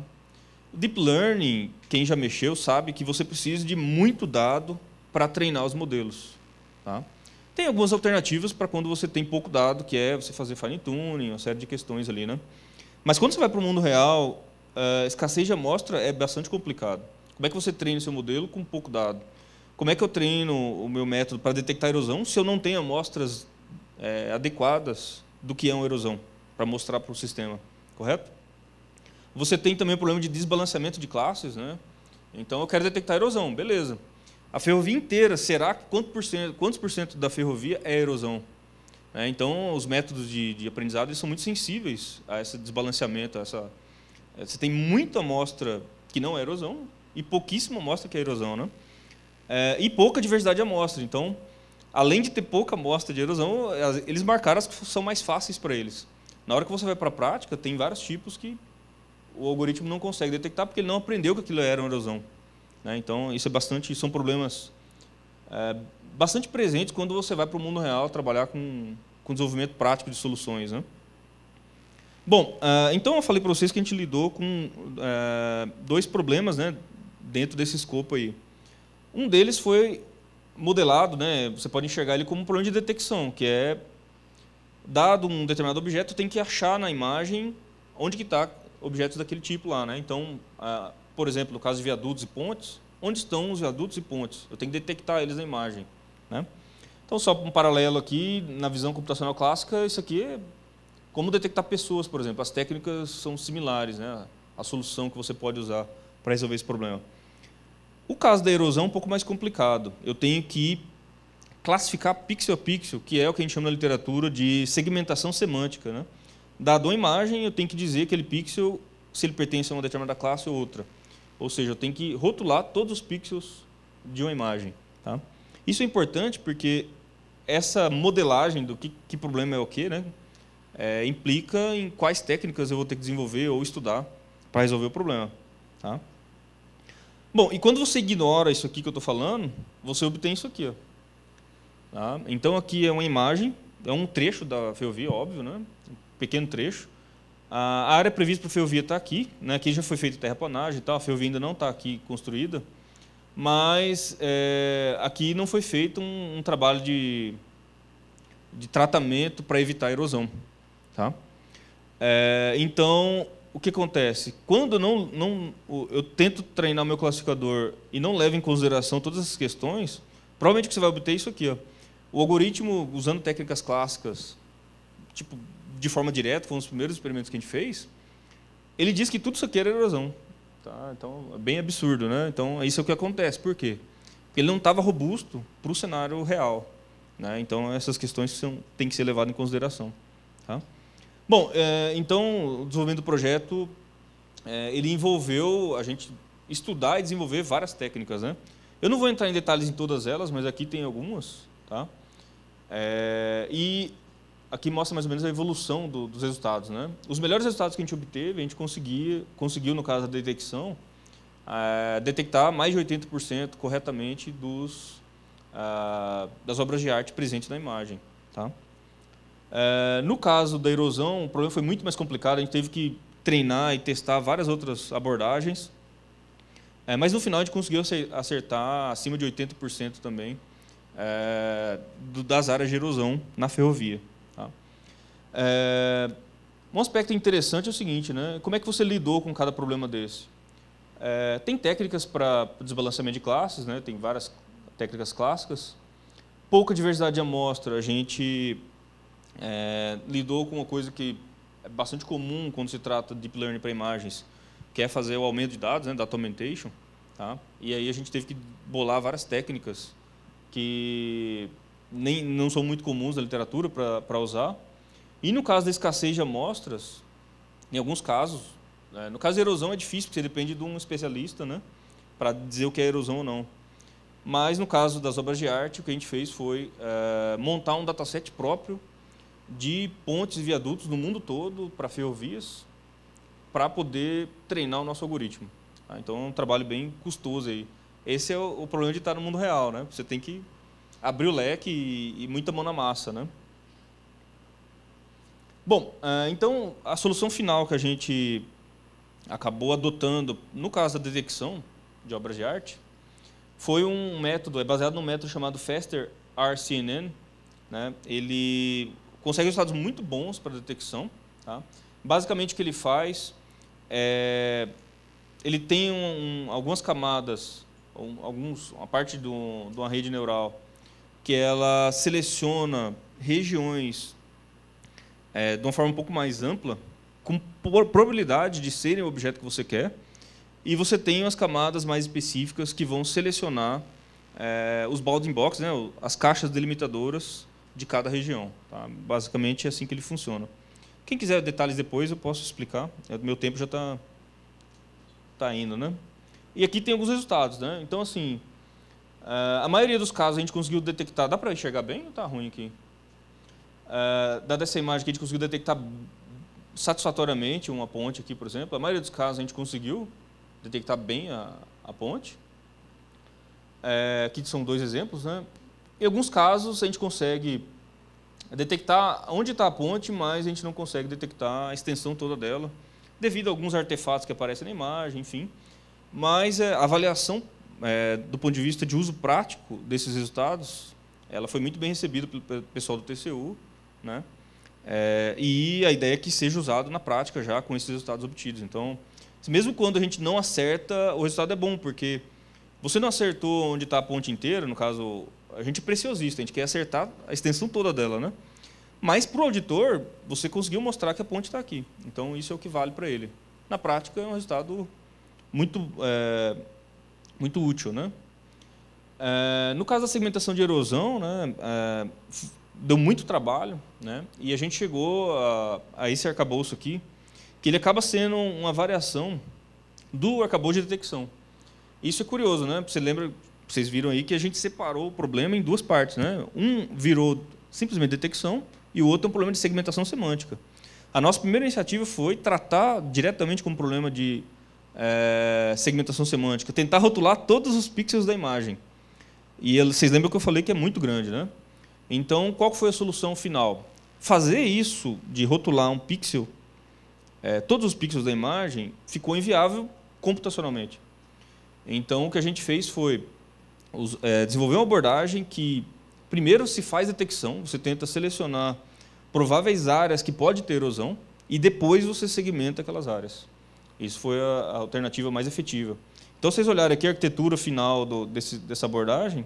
Deep Learning, quem já mexeu sabe que você precisa de muito dado para treinar os modelos. Tá? Tem algumas alternativas para quando você tem pouco dado, que é você fazer fine tuning, uma série de questões ali, né? Mas quando você vai para o mundo real, eh, escassez de amostra é bastante complicado. Como é que você treina o seu modelo com pouco dado? Como é que eu treino o meu método para detectar erosão se eu não tenho amostras é, adequadas do que é uma erosão para mostrar para o sistema? Correto? Você tem também o problema de desbalanceamento de classes, né? Então eu quero detectar erosão, beleza. A ferrovia inteira, será que quanto por cento, quantos por cento da ferrovia é erosão? É, então os métodos de, de aprendizado são muito sensíveis a esse desbalanceamento, a essa é, você tem muita amostra que não é erosão e pouquíssima amostra que é erosão, né? É, e pouca diversidade de amostra. Então, além de ter pouca amostra de erosão, eles marcaram as que são mais fáceis para eles. Na hora que você vai para a prática, tem vários tipos que o algoritmo não consegue detectar porque ele não aprendeu que aquilo era uma erosão. Né? Então, isso é bastante, são problemas é, bastante presentes quando você vai para o mundo real trabalhar com, com desenvolvimento prático de soluções. Né? Bom, é, então eu falei para vocês que a gente lidou com é, dois problemas né, dentro desse escopo aí. Um deles foi modelado, né, você pode enxergar ele como um problema de detecção, que é dado um determinado objeto, tem que achar na imagem onde que está objetos daquele tipo lá. Né? Então, ah, por exemplo, no caso de viadutos e pontes, onde estão os viadutos e pontes? Eu tenho que detectar eles na imagem. Né? Então, só um paralelo aqui, na visão computacional clássica, isso aqui é como detectar pessoas, por exemplo. As técnicas são similares, né? a solução que você pode usar para resolver esse problema. O caso da erosão é um pouco mais complicado. Eu tenho que classificar pixel a pixel, que é o que a gente chama na literatura de segmentação semântica. Né? Dado uma imagem, eu tenho que dizer que aquele pixel, se ele pertence a uma determinada classe ou outra. Ou seja, eu tenho que rotular todos os pixels de uma imagem. Tá? Isso é importante porque essa modelagem do que, que problema é o quê, né? É, implica em quais técnicas eu vou ter que desenvolver ou estudar para resolver o problema. Tá? Bom, e quando você ignora isso aqui que eu estou falando, você obtém isso aqui. Ó. Tá? Então, aqui é uma imagem, é um trecho da ferrovia, óbvio, né? pequeno trecho. A área prevista para ferrovia está aqui, né? aqui já foi feita terraplanagem e tal, a ferrovia ainda não está aqui construída, mas é, aqui não foi feito um, um trabalho de, de tratamento para evitar a erosão. Tá? É, então, o que acontece? Quando não, não, eu tento treinar meu classificador e não levo em consideração todas essas questões, provavelmente você vai obter é isso aqui. Ó. O algoritmo, usando técnicas clássicas, tipo de forma direta, foi um dos primeiros experimentos que a gente fez, ele diz que tudo isso aqui era erosão. Tá? Então, é bem absurdo, né? Então, isso é o que acontece. Por quê? Porque ele não estava robusto para o cenário real. Né? Então, essas questões são, têm que ser levadas em consideração. Tá? Bom, é, então, desenvolvendo o projeto, é, ele envolveu a gente estudar e desenvolver várias técnicas. Né? Eu não vou entrar em detalhes em todas elas, mas aqui tem algumas. Tá? É, e aqui mostra mais ou menos a evolução do, dos resultados. Né? Os melhores resultados que a gente obteve, a gente conseguia, conseguiu, no caso da detecção, eh, detectar mais de 80% corretamente dos, eh, das obras de arte presentes na imagem. Tá? Eh, no caso da erosão, o problema foi muito mais complicado, a gente teve que treinar e testar várias outras abordagens, mas no final a gente conseguiu acertar acima de 80% também das áreas de erosão na ferrovia. É, um aspecto interessante é o seguinte, né? Como é que você lidou com cada problema desse? É, tem técnicas para desbalanceamento de classes, né? Tem várias técnicas clássicas. Pouca diversidade de amostra. A gente é, lidou com uma coisa que é bastante comum quando se trata de deep learning para imagens, que é fazer o aumento de dados, né? Data augmentation. Tá? E aí a gente teve que bolar várias técnicas que nem, não são muito comuns na literatura para usar e no caso da escassez de amostras, em alguns casos, né, no caso da erosão é difícil, porque você depende de um especialista né, para dizer o que é erosão ou não. Mas no caso das obras de arte, o que a gente fez foi é, montar um dataset próprio de pontes e viadutos no mundo todo para ferrovias, para poder treinar o nosso algoritmo. Tá? Então é um trabalho bem custoso aí. Esse é o, o problema de estar no mundo real, né? Você tem que abrir o leque e, e muita mão na massa, né? Bom, ah, então a solução final que a gente acabou adotando, no caso da detecção de obras de arte, foi um método, é baseado num método chamado Faster RCNN. Né? Ele consegue resultados muito bons para detecção. Tá? Basicamente, o que ele faz é. Ele tem um, um, algumas camadas, um, alguns, uma parte do, de uma rede neural que ela seleciona regiões é, de uma forma um pouco mais ampla, com probabilidade de serem o objeto que você quer, e você tem as camadas mais específicas que vão selecionar é, os bounding box, né, as caixas delimitadoras de cada região. Tá? Basicamente é assim que ele funciona. Quem quiser detalhes depois, eu posso explicar. É, meu tempo já está tá indo, né? E aqui tem alguns resultados, né? Então, assim, é, a maioria dos casos a gente conseguiu detectar. Dá para enxergar bem ou está ruim aqui? Ah, dada essa imagem que a gente conseguiu detectar satisfatoriamente uma ponte aqui, por exemplo, a maioria dos casos a gente conseguiu detectar bem a, a ponte. É, aqui são dois exemplos. Né? Em alguns casos a gente consegue detectar onde está a ponte, mas a gente não consegue detectar a extensão toda dela, devido a alguns artefatos que aparecem na imagem, enfim. Mas é, a avaliação, é, do ponto de vista de uso prático desses resultados, ela foi muito bem recebida pelo pessoal do TCU né? É, e a ideia é que seja usado na prática já com esses resultados obtidos. Então, mesmo quando a gente não acerta, o resultado é bom, porque você não acertou onde está a ponte inteira, no caso, a gente é preciosista, a gente quer acertar a extensão toda dela, né? Mas para o auditor, você conseguiu mostrar que a ponte está aqui. Então, isso é o que vale para ele. Na prática, é um resultado muito, é, muito útil, né? É, no caso da segmentação de erosão, né, é, deu muito trabalho, né? E a gente chegou a, a esse arcabouço aqui, que ele acaba sendo uma variação do arcabouço de detecção. Isso é curioso, né? Você lembra, vocês viram aí que a gente separou o problema em duas partes, né? Um virou simplesmente detecção e o outro é um problema de segmentação semântica. A nossa primeira iniciativa foi tratar diretamente com o problema de é, segmentação semântica, tentar rotular todos os pixels da imagem. E vocês lembram que eu falei que é muito grande, né? Então, qual foi a solução final? Fazer isso de rotular um pixel, é, todos os pixels da imagem, ficou inviável computacionalmente. Então, o que a gente fez foi os, é, desenvolver uma abordagem que, primeiro, se faz detecção, você tenta selecionar prováveis áreas que pode ter erosão e depois você segmenta aquelas áreas. Isso foi a, a alternativa mais efetiva. Então, vocês olharem aqui a arquitetura final do, desse, dessa abordagem,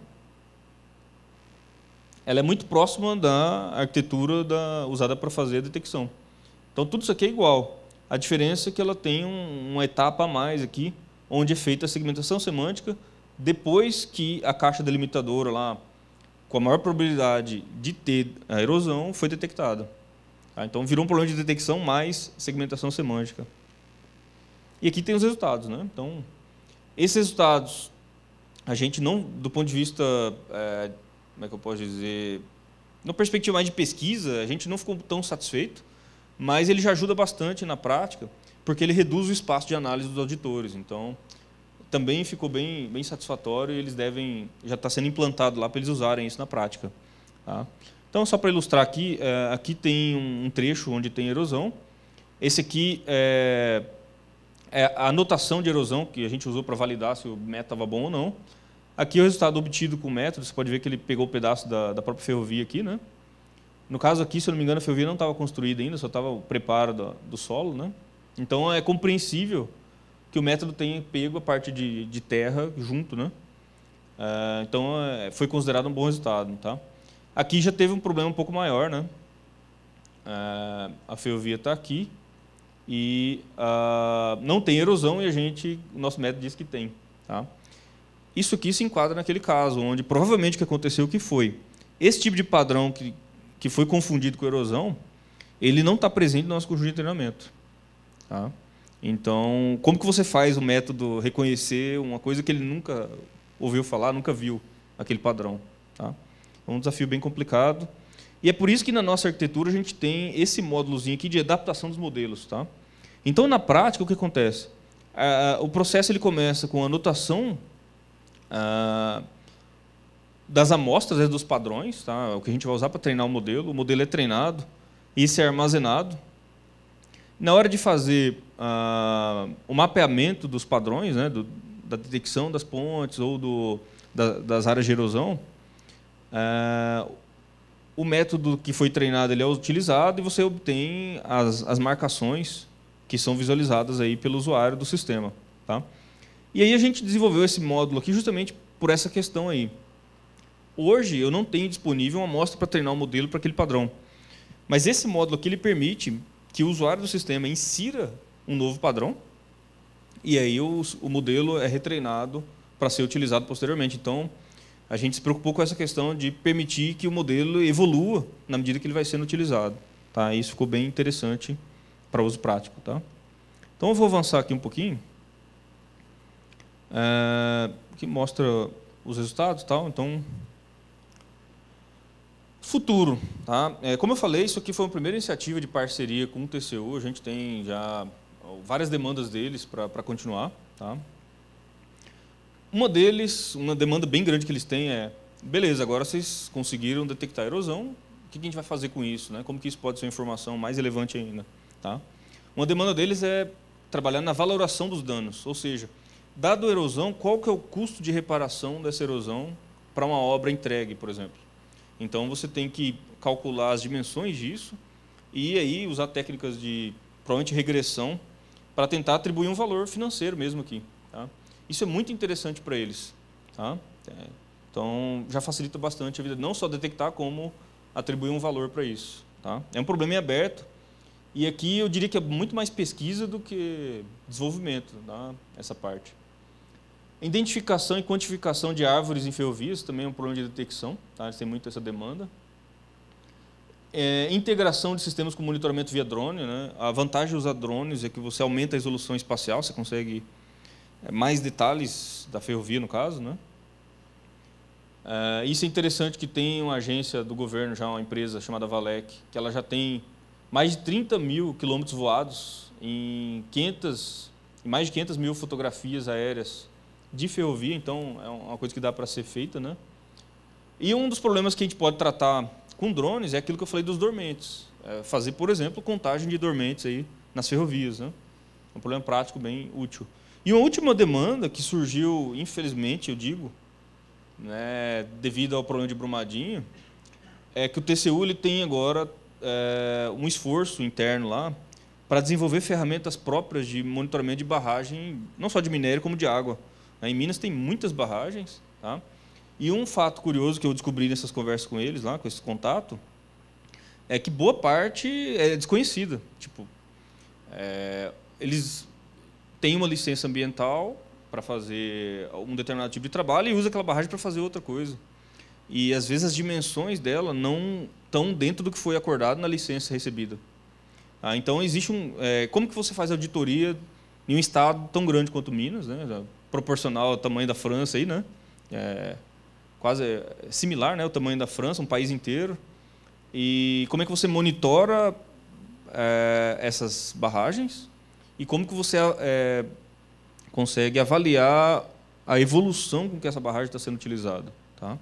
ela é muito próxima da arquitetura da, usada para fazer a detecção. Então, tudo isso aqui é igual. A diferença é que ela tem um, uma etapa a mais aqui, onde é feita a segmentação semântica, depois que a caixa delimitadora lá, com a maior probabilidade de ter a erosão, foi detectada. Tá? Então, virou um problema de detecção mais segmentação semântica. E aqui tem os resultados. Né? Então, esses resultados, a gente não, do ponto de vista é, como é que eu posso dizer, na perspectiva mais de pesquisa, a gente não ficou tão satisfeito, mas ele já ajuda bastante na prática, porque ele reduz o espaço de análise dos auditores. Então, também ficou bem, bem satisfatório e eles devem, já está sendo implantado lá para eles usarem isso na prática. Tá? Então, só para ilustrar aqui, é, aqui tem um trecho onde tem erosão. Esse aqui é, é, a anotação de erosão que a gente usou para validar se o método estava bom ou não. Aqui é o resultado obtido com o método. Você pode ver que ele pegou o um pedaço da, da, própria ferrovia aqui. Né? No caso aqui, se eu não me engano, a ferrovia não estava construída ainda, só estava o preparo do, do solo. Né? Então, é compreensível que o método tenha pego a parte de, de terra junto. Né? Uh, então, é, foi considerado um bom resultado. Tá? Aqui já teve um problema um pouco maior. Né? Uh, a ferrovia está aqui e uh, não tem erosão e a gente, o nosso método diz que tem. Tá? Isso aqui se enquadra naquele caso, onde provavelmente o que aconteceu que foi. Esse tipo de padrão que, que foi confundido com erosão, ele não está presente no nosso conjunto de treinamento. Tá? Então, como que você faz o método reconhecer uma coisa que ele nunca ouviu falar, nunca viu aquele padrão? Tá? É um desafio bem complicado. E é por isso que na nossa arquitetura a gente tem esse módulozinho aqui de adaptação dos modelos. Tá? Então, na prática, o que acontece? o processo ele começa com a anotação ah, das amostras, dos padrões, tá? o que a gente vai usar para treinar o modelo. O modelo é treinado, isso é armazenado. Na hora de fazer ah, o mapeamento dos padrões, né, do, da detecção das pontes ou do, da, das áreas de erosão, ah, o método que foi treinado ele é utilizado e você obtém as, as marcações que são visualizadas aí pelo usuário do sistema. Tá? E aí a gente desenvolveu esse módulo aqui justamente por essa questão aí. Hoje eu não tenho disponível uma amostra para treinar o um modelo para aquele padrão. Mas esse módulo aqui ele permite que o usuário do sistema insira um novo padrão e aí o, o modelo é retreinado para ser utilizado posteriormente. Então, a gente se preocupou com essa questão de permitir que o modelo evolua na medida que ele vai sendo utilizado. Tá? Isso ficou bem interessante para uso prático. Tá? Então, eu vou avançar aqui um pouquinho é, que mostra os resultados, tal. Então, futuro, tá? É, como eu falei, isso aqui foi uma primeira iniciativa de parceria com o TCU. A gente tem já várias demandas deles para continuar, tá? Uma deles, uma demanda bem grande que eles têm é, beleza, agora vocês conseguiram detectar erosão, o que a gente vai fazer com isso, né? Como que isso pode ser uma informação mais relevante ainda, tá? Uma demanda deles é trabalhar na valoração dos danos, ou seja, dado a erosão, qual que é o custo de reparação dessa erosão para uma obra entregue, por exemplo? Então você tem que calcular as dimensões disso e aí usar técnicas de provavelmente regressão para tentar atribuir um valor financeiro mesmo aqui. Tá? Isso é muito interessante para eles. Tá? É, então já facilita bastante a vida, não só detectar como atribuir um valor para isso. Tá? É um problema em aberto e aqui eu diria que é muito mais pesquisa do que desenvolvimento, tá? essa parte. Identificação e quantificação de árvores em ferrovias também é um problema de detecção, tá? tem muito essa demanda. É, integração de sistemas com monitoramento via drone. Né? A vantagem de usar drones é que você aumenta a resolução espacial, você consegue é, mais detalhes da ferrovia, no caso. Né? É, isso é interessante que tem uma agência do governo, já uma empresa chamada Valec, que ela já tem mais de 30 mil quilômetros voados em 500, mais de 500 mil fotografias aéreas de ferrovia, então é uma coisa que dá para ser feita. Né? E um dos problemas que a gente pode tratar com drones é aquilo que eu falei dos dormentes. É fazer, por exemplo, contagem de dormentes aí nas ferrovias. Né? É um problema prático bem útil. E uma última demanda que surgiu, infelizmente, eu digo, né, devido ao problema de Brumadinho, é que o TCU ele tem agora é, um esforço interno lá para desenvolver ferramentas próprias de monitoramento de barragem, não só de minério, como de água. Né? Em Minas tem muitas barragens. Tá? E um fato curioso que eu descobri nessas conversas com eles, lá, com esse contato, é que boa parte é desconhecida. Tipo, é, eles têm uma licença ambiental para fazer um determinado tipo de trabalho e usa aquela barragem para fazer outra coisa. E às vezes as dimensões dela não estão dentro do que foi acordado na licença recebida. Ah, então existe um, é, como que você faz auditoria em um estado tão grande quanto Minas, né? proporcional ao tamanho da França aí, né? É, quase similar, né, o tamanho da França, um país inteiro. E como é que você monitora é, essas barragens? E como que você é, consegue avaliar a evolução com que essa barragem está sendo utilizada, tá?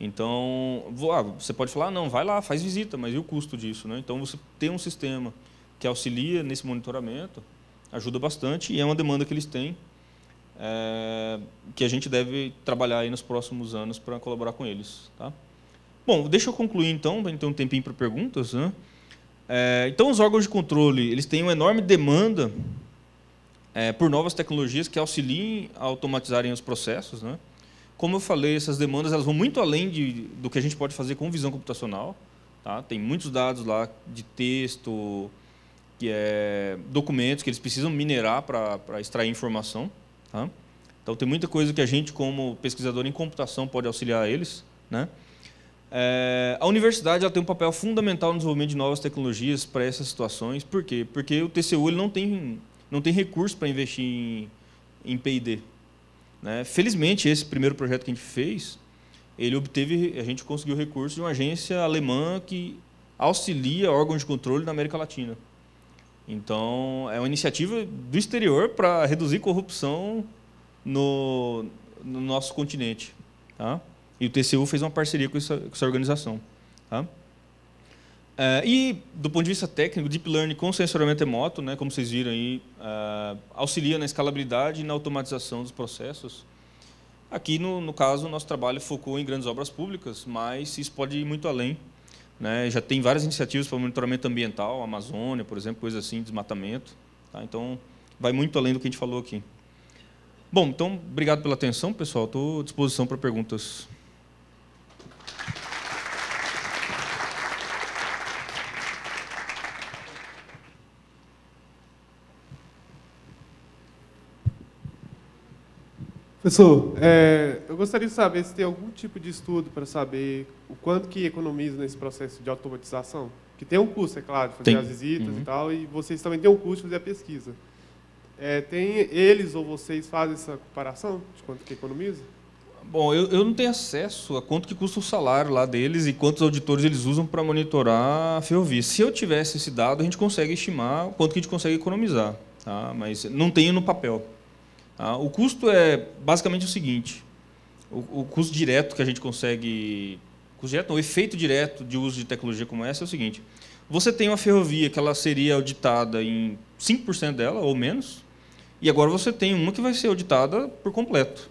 Então, ah, você pode falar, ah, não, vai lá, faz visita, mas e o custo disso? Né? Então, você tem um sistema que auxilia nesse monitoramento, ajuda bastante e é uma demanda que eles têm é, que a gente deve trabalhar aí nos próximos anos para colaborar com eles. Tá? Bom, deixa eu concluir então, para ter um tempinho para perguntas. Né? É, então, os órgãos de controle eles têm uma enorme demanda é, por novas tecnologias que auxiliem a automatizarem os processos. Né? Como eu falei, essas demandas elas vão muito além de, do que a gente pode fazer com visão computacional. Tá? Tem muitos dados lá de texto, que é, documentos que eles precisam minerar para extrair informação. Tá? Então, tem muita coisa que a gente, como pesquisador em computação, pode auxiliar eles. Né? É, a universidade ela tem um papel fundamental no desenvolvimento de novas tecnologias para essas situações. Por quê? Porque o TCU ele não, tem, não tem recurso para investir em, em P&D. Né? Felizmente, esse primeiro projeto que a gente fez, ele obteve, a gente conseguiu recurso de uma agência alemã que auxilia órgãos de controle na América Latina. Então, é uma iniciativa do exterior para reduzir corrupção no, no nosso continente. Tá? E o TCU fez uma parceria com essa, com essa organização. Tá? É, e, do ponto de vista técnico, Deep Learning com sensoramento remoto, né, como vocês viram aí, é, auxilia na escalabilidade e na automatização dos processos. Aqui, no, no caso, nosso trabalho focou em grandes obras públicas, mas isso pode ir muito além né? Já tem várias iniciativas para monitoramento ambiental, Amazônia, por exemplo, coisas assim, desmatamento. Tá? Então, vai muito além do que a gente falou aqui. Bom, então, obrigado pela atenção, pessoal. Estou à disposição para perguntas. Professor, é, eu gostaria de saber se tem algum tipo de estudo para saber o quanto que economiza nesse processo de automatização. Que tem um custo, é claro, de fazer tem. as visitas uhum. e tal, e vocês também têm um custo de fazer a pesquisa. É, tem eles ou vocês fazem essa comparação de quanto que economiza? Bom, eu, eu não tenho acesso a quanto que custa o salário lá deles e quantos auditores eles usam para monitorar a ferrovia. Se eu tivesse esse dado, a gente consegue estimar o quanto que a gente consegue economizar, tá? mas não tenho no papel. Ah, o custo é basicamente o seguinte: o, o custo direto que a gente consegue. Custo direto, não, o efeito direto de uso de tecnologia como essa é o seguinte: você tem uma ferrovia que ela seria auditada em 5% dela ou menos, e agora você tem uma que vai ser auditada por completo.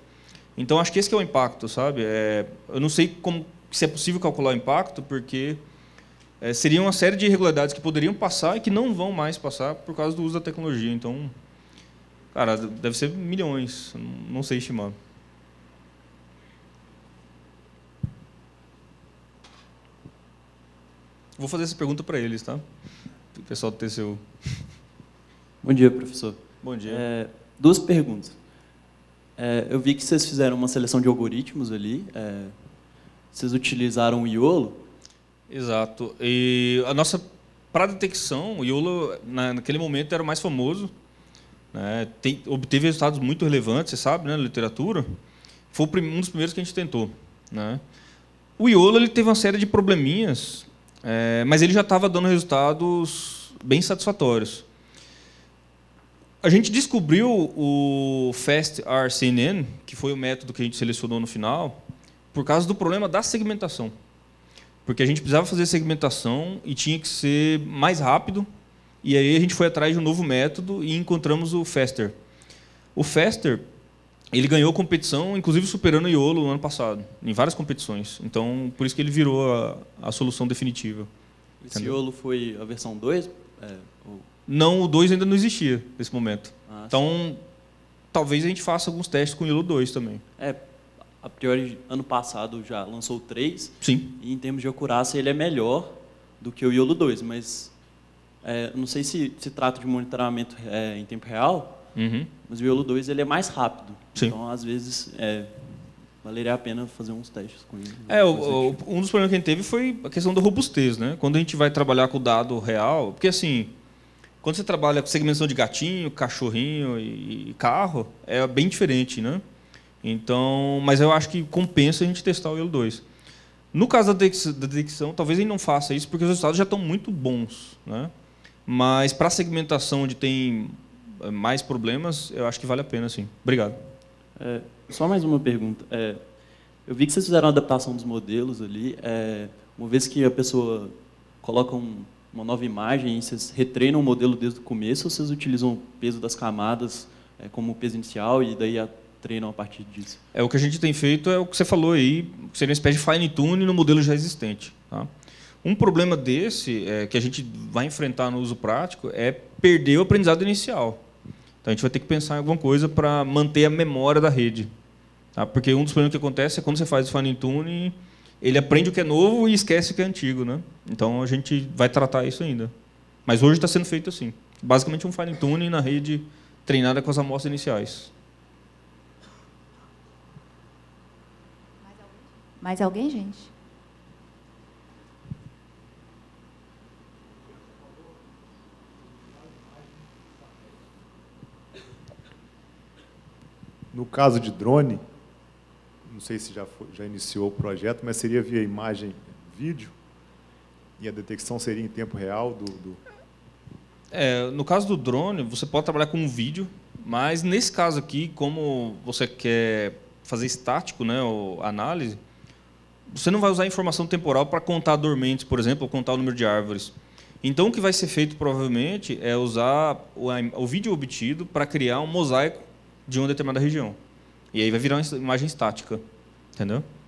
Então acho que esse que é o impacto, sabe? É, eu não sei como se é possível calcular o impacto, porque é, seria uma série de irregularidades que poderiam passar e que não vão mais passar por causa do uso da tecnologia. Então Cara, deve ser milhões, não sei estimar. Vou fazer essa pergunta para eles, tá? O pessoal do TCU. Bom dia, professor. Bom dia. É, duas perguntas. É, eu vi que vocês fizeram uma seleção de algoritmos ali. É, vocês utilizaram o IOLO? Exato. E a nossa para detecção, o IOLO naquele momento era o mais famoso né? Tem, obteve resultados muito relevantes, você sabe, né, na literatura. Foi um dos primeiros que a gente tentou. Né? O Iola ele teve uma série de probleminhas, é, mas ele já estava dando resultados bem satisfatórios. A gente descobriu o Fast RCNN, que foi o método que a gente selecionou no final, por causa do problema da segmentação. Porque a gente precisava fazer segmentação e tinha que ser mais rápido e aí a gente foi atrás de um novo método e encontramos o Fester. O Fester, ele ganhou competição, inclusive superando o Iolo no ano passado, em várias competições. Então, por isso que ele virou a, a solução definitiva. Esse Iolo foi a versão 2? É, ou... Não, o 2 ainda não existia nesse momento. Ah, então, sim. talvez a gente faça alguns testes com o Iolo 2 também. É, a priori, ano passado já lançou o 3. Sim. E em termos de acurácia, ele é melhor do que o Iolo 2, mas é, não sei se se trata de monitoramento é, em tempo real, uhum. mas o Violo 2 ele é mais rápido. Sim. Então, às vezes, é, valeria a pena fazer uns testes com ele. É, o, um dos problemas que a gente teve foi a questão da robustez. Né? Quando a gente vai trabalhar com o dado real, porque assim, quando você trabalha com segmentação de gatinho, cachorrinho e, carro, é bem diferente. Né? Então, mas eu acho que compensa a gente testar o Violo 2. No caso da detecção, talvez ele não faça isso porque os resultados já estão muito bons. Né? Mas para segmentação onde tem eh, mais problemas, eu acho que vale a pena, sim. Obrigado. É, só mais uma pergunta. É, eu vi que vocês fizeram a adaptação dos modelos ali. É, uma vez que a pessoa coloca um, uma nova imagem, vocês retreinam o modelo desde o começo ou vocês utilizam o peso das camadas é, como peso inicial e daí a treinam a partir disso? É, o que a gente tem feito é o que você falou aí, seria uma espécie de fine-tune no modelo já existente. Tá? Um problema desse é, que a gente vai enfrentar no uso prático é perder o aprendizado inicial. Então a gente vai ter que pensar em alguma coisa para manter a memória da rede. Tá? Porque um dos problemas que acontece é quando você faz o fine tuning, ele aprende o que é novo e esquece o que é antigo. Né? Então a gente vai tratar isso ainda. Mas hoje está sendo feito assim. Basicamente um fine tuning na rede treinada com as amostras iniciais. Mais alguém, gente? No caso de drone, não sei se já, foi, já iniciou o projeto, mas seria via imagem, vídeo, e a detecção seria em tempo real do... do... É, no caso do drone, você pode trabalhar com um vídeo, mas nesse caso aqui, como você quer fazer estático, né, análise, você não vai usar informação temporal para contar dormentes, por exemplo, ou contar o número de árvores. Então, o que vai ser feito provavelmente é usar o, o vídeo obtido para criar um mosaico de uma determinada região. E aí vai virar uma imagem estática. Entendeu?